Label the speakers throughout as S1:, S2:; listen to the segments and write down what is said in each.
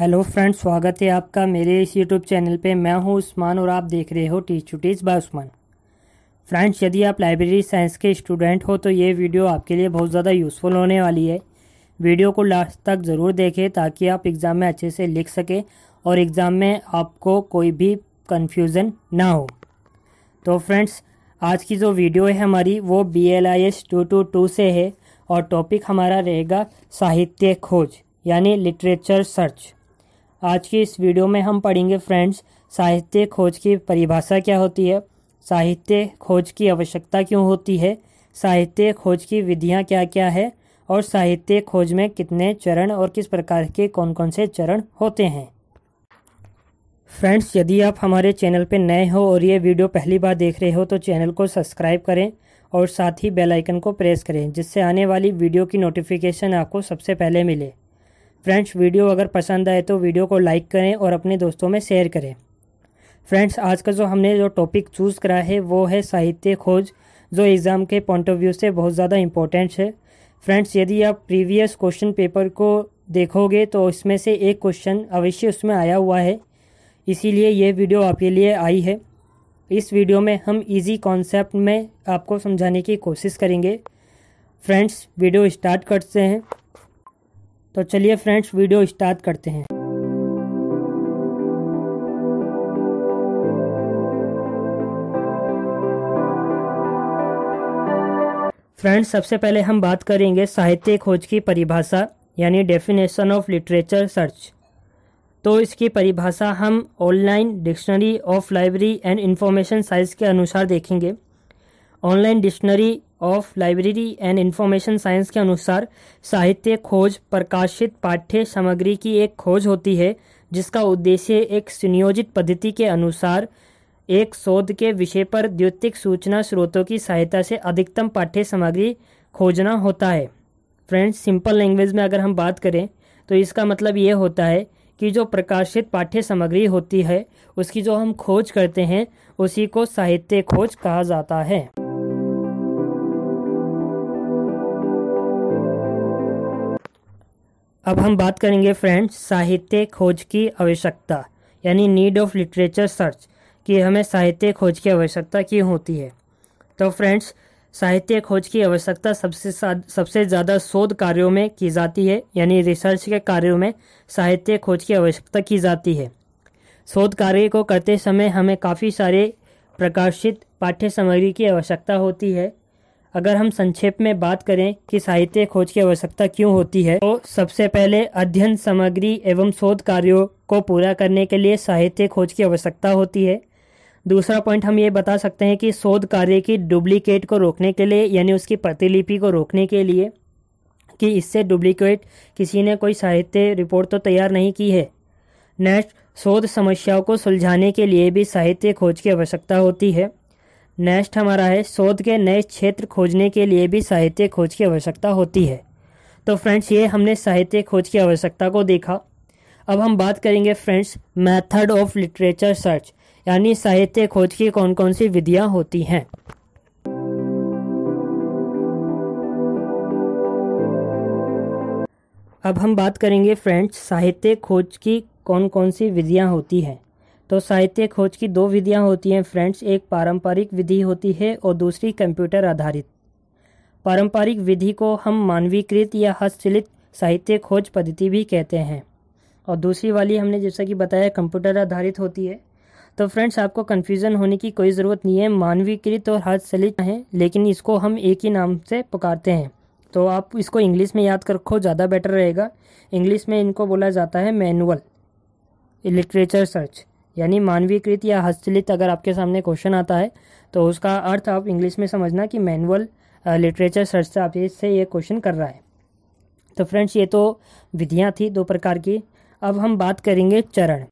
S1: hello friends स्वागत है आपका मेरे इस यूट्यूब चैनल पे मैं हूं उस्मान और आप देख रहे हो teach to teach by Usman friends यदि आप लाइब्रेरी साइंस के स्टूडेंट हो तो ये वीडियो आपके लिए बहुत ज़्यादा यूज़फुल होने वाली है वीडियो को लास्ट तक ज़रूर देखें ताकि आप एग्ज़ाम में अच्छे से लिख सकें और एग्ज़ाम में आपको कोई भी कन्फ्यूज़न ना हो तो फ्रेंड्स आज की जो वीडियो है हमारी वो B L I S two two two से है और टॉपिक हमारा रहेगा साहित्य खोज यानी लिटरेचर सर्च आज की इस वीडियो में हम पढ़ेंगे फ्रेंड्स साहित्य खोज की परिभाषा क्या होती है साहित्य खोज की आवश्यकता क्यों होती है साहित्य खोज की विधियाँ क्या क्या है और साहित्य खोज में कितने चरण और किस प्रकार के कौन कौन से चरण होते हैं फ्रेंड्स यदि आप हमारे चैनल पर नए हो और ये वीडियो पहली बार देख रहे हो तो चैनल को सब्सक्राइब करें और साथ ही बेल आइकन को प्रेस करें जिससे आने वाली वीडियो की नोटिफिकेशन आपको सबसे पहले मिले फ्रेंड्स वीडियो अगर पसंद आए तो वीडियो को लाइक करें और अपने दोस्तों में शेयर करें फ्रेंड्स आज का जो हमने जो टॉपिक चूज़ करा है वो है साहित्य खोज जो एग्ज़ाम के पॉइंट ऑफ व्यू से बहुत ज़्यादा इम्पोर्टेंट है फ्रेंड्स यदि आप प्रीवियस क्वेश्चन पेपर को देखोगे तो इसमें से एक क्वेश्चन अवश्य उसमें आया हुआ है इसीलिए ये वीडियो आपके लिए आई है इस वीडियो में हम इजी कॉन्सेप्ट में आपको समझाने की कोशिश करेंगे फ्रेंड्स वीडियो स्टार्ट करते हैं तो चलिए फ्रेंड्स वीडियो स्टार्ट करते हैं फ्रेंड्स सबसे पहले हम बात करेंगे साहित्य खोज की परिभाषा यानी डेफिनेशन ऑफ लिटरेचर सर्च तो इसकी परिभाषा हम online dictionary of library and information science के अनुसार देखेंगे online dictionary of library and information science के अनुसार साहित्य खोज प्रकाशित पाठ्य सामग्री की एक खोज होती है जिसका उद्देश्य एक सुनियोजित पद्धति के अनुसार एक शोध के विषय पर द्वितीय सूचना स्रोतों की सहायता से अधिकतम पाठ्य सामग्री खोजना होता है फ्रेंड्स सिंपल लैंग्वेज में अगर हम बात करें तो इसका मतलब ये होता है कि जो प्रकाशित पाठ्य सामग्री होती है उसकी जो हम खोज करते हैं उसी को साहित्य खोज कहा जाता है अब हम बात करेंगे फ्रेंड्स साहित्य खोज की आवश्यकता यानी नीड ऑफ लिटरेचर सर्च कि हमें साहित्य खोज की आवश्यकता क्यों होती है तो फ्रेंड्स साहित्य खोज की आवश्यकता सबसे सबसे ज़्यादा शोध कार्यों में की जाती है यानी रिसर्च के कार्यों में साहित्य खोज की आवश्यकता की जाती है शोध कार्य को करते समय हमें काफ़ी सारे प्रकाशित पाठ्य सामग्री की आवश्यकता होती है अगर हम संक्षेप में बात करें कि साहित्य खोज की आवश्यकता क्यों होती है तो सबसे पहले अध्ययन सामग्री एवं शोध कार्यों को पूरा करने के लिए साहित्य खोज की आवश्यकता होती है दूसरा पॉइंट हम ये बता सकते हैं कि शोध कार्य की डुप्लीकेट को रोकने के लिए यानी उसकी प्रतिलिपि को रोकने के लिए कि इससे डुप्लीकेट किसी ने कोई साहित्य रिपोर्ट तो तैयार नहीं की है नेक्स्ट शोध समस्याओं को सुलझाने के लिए भी साहित्य खोज की आवश्यकता होती है नेक्स्ट हमारा है शोध के नए क्षेत्र खोजने के लिए भी साहित्य खोज की आवश्यकता होती है तो फ्रेंड्स ये हमने साहित्य खोज की आवश्यकता को देखा अब हम बात करेंगे friends method of literature search यानी साहित्य खोज की कौन कौन सी विधियाँ होती हैं अब हम बात करेंगे फ्रेंड्स साहित्य खोज की कौन कौन सी विधियाँ होती हैं तो साहित्य खोज की दो विधियाँ होती हैं फ्रेंड्स एक पारंपरिक विधि होती है और दूसरी कंप्यूटर आधारित पारंपरिक विधि को हम मानवीकृत या हस्तचलित साहित्य खोज पद्धति भी कहते हैं और दूसरी वाली हमने जैसा कि बताया कंप्यूटर आधारित होती है तो फ्रेंड्स आपको कन्फ्यूज़न होने की कोई ज़रूरत नहीं है मानवीकृत और हस्तचलित हैं लेकिन इसको हम एक ही नाम से पुकारते हैं तो आप इसको इंग्लिश में याद रखो ज़्यादा बेटर रहेगा इंग्लिश में इनको बोला जाता है मैनुअल लिटरेचर सर्च यानी मानवीकृत या हस्तलित अगर आपके सामने क्वेश्चन आता है तो उसका अर्थ आप इंग्लिश में समझना कि मैनुअल लिटरेचर सर्च से आप इससे ये क्वेश्चन कर रहा है तो फ्रेंड्स ये तो विधियाँ थी दो प्रकार की अब हम बात करेंगे चरण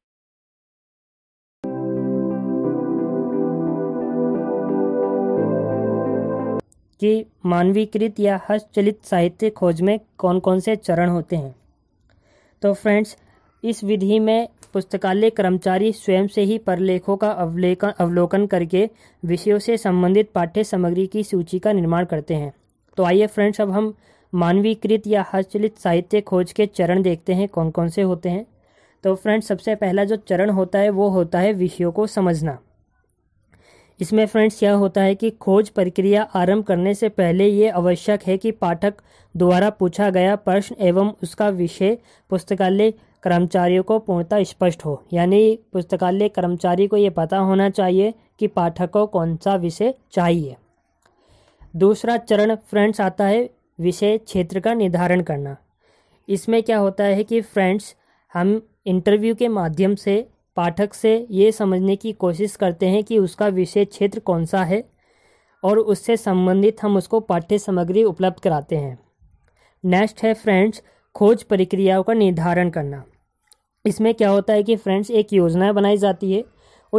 S1: कि मानवीकृत या हस्तचलित साहित्य खोज में कौन कौन से चरण होते हैं तो फ्रेंड्स इस विधि में पुस्तकालय कर्मचारी स्वयं से ही परलेखों का अवलेखन अवलोकन करके विषयों से संबंधित पाठ्य सामग्री की सूची का निर्माण करते हैं तो आइए फ्रेंड्स अब हम मानवीकृत या हस्तचलित साहित्य खोज के चरण देखते हैं कौन कौन से होते हैं तो फ्रेंड्स सबसे पहला जो चरण होता है वो होता है विषयों को समझना इसमें फ्रेंड्स यह होता है कि खोज प्रक्रिया आरंभ करने से पहले ये आवश्यक है कि पाठक द्वारा पूछा गया प्रश्न एवं उसका विषय पुस्तकालय कर्मचारियों को पूर्णतः स्पष्ट हो यानी पुस्तकालय कर्मचारी को ये पता होना चाहिए कि पाठक को कौन सा विषय चाहिए दूसरा चरण फ्रेंड्स आता है विषय क्षेत्र का निर्धारण करना इसमें क्या होता है कि फ्रेंड्स हम इंटरव्यू के माध्यम से पाठक से ये समझने की कोशिश करते हैं कि उसका विषय क्षेत्र कौन सा है और उससे संबंधित हम उसको पाठ्य सामग्री उपलब्ध कराते हैं नेक्स्ट है फ्रेंड्स खोज प्रक्रियाओं का निर्धारण करना इसमें क्या होता है कि फ्रेंड्स एक योजना बनाई जाती है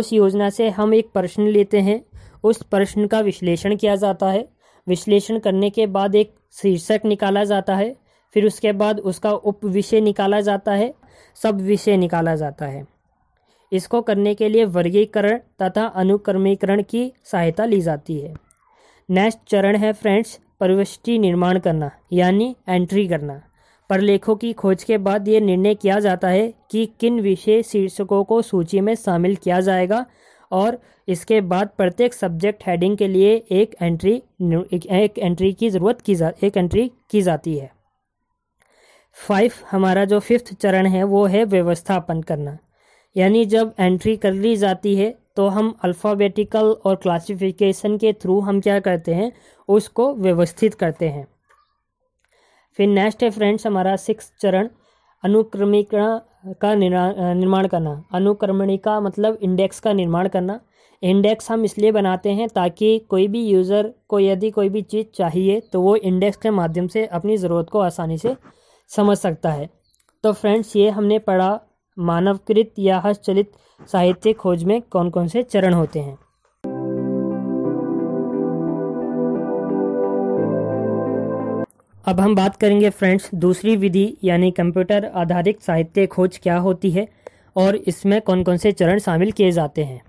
S1: उस योजना से हम एक प्रश्न लेते हैं उस प्रश्न का विश्लेषण किया जाता है विश्लेषण करने के बाद एक शीर्षक निकाला जाता है फिर उसके बाद उसका उप विषय निकाला जाता है सब विषय निकाला जाता है इसको करने के लिए वर्गीकरण तथा अनुक्रमीकरण की सहायता ली जाती है नेक्स्ट चरण है फ्रेंड्स प्रविष्टि निर्माण करना यानी एंट्री करना लेखों की खोज के बाद ये निर्णय किया जाता है कि किन विषय शीर्षकों को सूची में शामिल किया जाएगा और इसके बाद प्रत्येक सब्जेक्ट हेडिंग के लिए एक एंट्री एक एंट्री की ज़रूरत की जा एक एंट्री की जाती है फाइव हमारा जो फिफ्थ चरण है वो है व्यवस्थापन करना यानी जब एंट्री कर ली जाती है तो हम अल्फ़ाबेटिकल और क्लासिफिकेशन के थ्रू हम क्या करते हैं उसको व्यवस्थित करते हैं फिर नेक्स्ट है फ्रेंड्स हमारा सिक्स चरण अनुक्रमिका का निर्माण करना अनुक्रमणिका मतलब इंडेक्स का निर्माण करना इंडेक्स हम इसलिए बनाते हैं ताकि कोई भी यूज़र को यदि कोई भी चीज़ चाहिए तो वो इंडेक्स के माध्यम से अपनी ज़रूरत को आसानी से समझ सकता है तो फ्रेंड्स ये हमने पढ़ा मानवकृत या हस्तचलित साहित्य खोज में कौन कौन से चरण होते हैं अब हम बात करेंगे फ्रेंड्स दूसरी विधि यानी कंप्यूटर आधारित साहित्य खोज क्या होती है और इसमें कौन कौन से चरण शामिल किए जाते हैं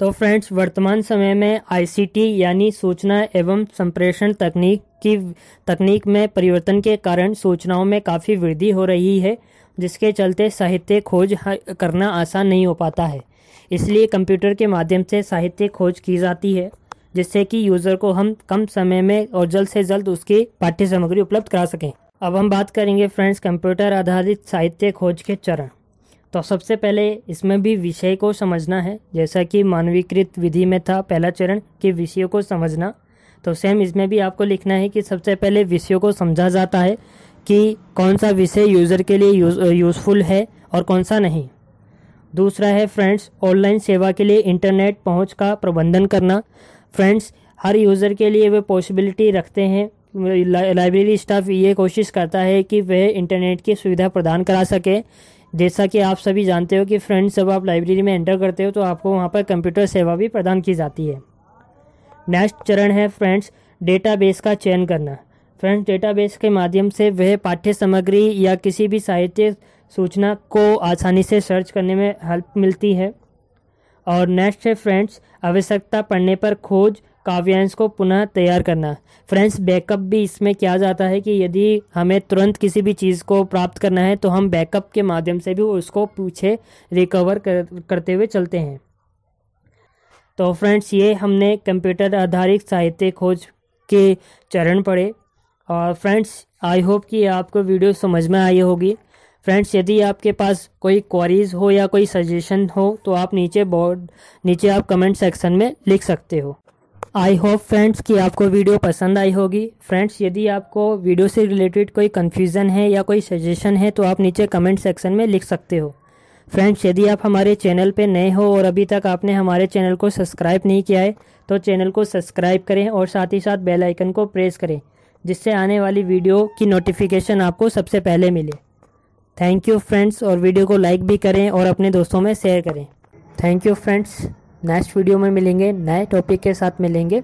S1: तो फ्रेंड्स वर्तमान समय में आईसीटी यानी सूचना एवं संप्रेषण तकनीक की तकनीक में परिवर्तन के कारण सूचनाओं में काफ़ी वृद्धि हो रही है जिसके चलते साहित्य खोज करना आसान नहीं हो पाता है इसलिए कंप्यूटर के माध्यम से साहित्य खोज की जाती है जिससे कि यूज़र को हम कम समय में और जल्द से जल्द उसकी पाठ्य सामग्री उपलब्ध करा सकें अब हम बात करेंगे फ्रेंड्स कंप्यूटर आधारित साहित्य खोज के चरण तो सबसे पहले इसमें भी विषय को समझना है जैसा कि मानवीकृत विधि में था पहला चरण कि विषयों को समझना तो सेम इसमें भी आपको लिखना है कि सबसे पहले विषयों को समझा जाता है कि कौन सा विषय यूज़र के लिए यूज, यूज़फुल है और कौन सा नहीं दूसरा है फ्रेंड्स ऑनलाइन सेवा के लिए इंटरनेट पहुंच का प्रबंधन करना फ्रेंड्स हर यूज़र के लिए वे पॉसिबिलिटी रखते हैं लाइब्रेरी स्टाफ ये कोशिश करता है कि वह इंटरनेट की सुविधा प्रदान करा सके जैसा कि आप सभी जानते हो कि फ्रेंड्स जब आप लाइब्रेरी में एंटर करते हो तो आपको वहाँ पर कंप्यूटर सेवा भी प्रदान की जाती है नेक्स्ट चरण है फ्रेंड्स डेटाबेस का चयन करना फ्रेंड्स डेटाबेस के माध्यम से वह पाठ्य सामग्री या किसी भी साहित्य सूचना को आसानी से सर्च करने में हेल्प मिलती है और नेक्स्ट है फ्रेंड्स आवश्यकता पड़ने पर खोज काव्यांश को पुनः तैयार करना फ्रेंड्स बैकअप भी इसमें किया जाता है कि यदि हमें तुरंत किसी भी चीज़ को प्राप्त करना है तो हम बैकअप के माध्यम से भी उसको पीछे रिकवर कर, करते हुए चलते हैं तो फ्रेंड्स ये हमने कंप्यूटर आधारित साहित्य खोज के चरण पढ़े और फ्रेंड्स आई होप कि आपको वीडियो समझ में आई होगी फ्रेंड्स यदि आपके पास कोई क्वारीज हो या कोई सजेशन हो तो आप नीचे बोर्ड नीचे आप कमेंट सेक्शन में लिख सकते हो आई होप फ्रेंड्स कि आपको वीडियो पसंद आई होगी फ्रेंड्स यदि आपको वीडियो से रिलेटेड कोई कन्फ्यूज़न है या कोई सजेशन है तो आप नीचे कमेंट सेक्शन में लिख सकते हो फ्रेंड्स यदि आप हमारे चैनल पर नए हो और अभी तक आपने हमारे चैनल को सब्सक्राइब नहीं किया है तो चैनल को सब्सक्राइब करें और साथ ही साथ बेल आइकन को प्रेस करें जिससे आने वाली वीडियो की नोटिफिकेशन आपको सबसे पहले मिले थैंक यू फ्रेंड्स और वीडियो को लाइक भी करें और अपने दोस्तों में शेयर करें thank you friends next video में मिलेंगे नए टॉपिक के साथ मिलेंगे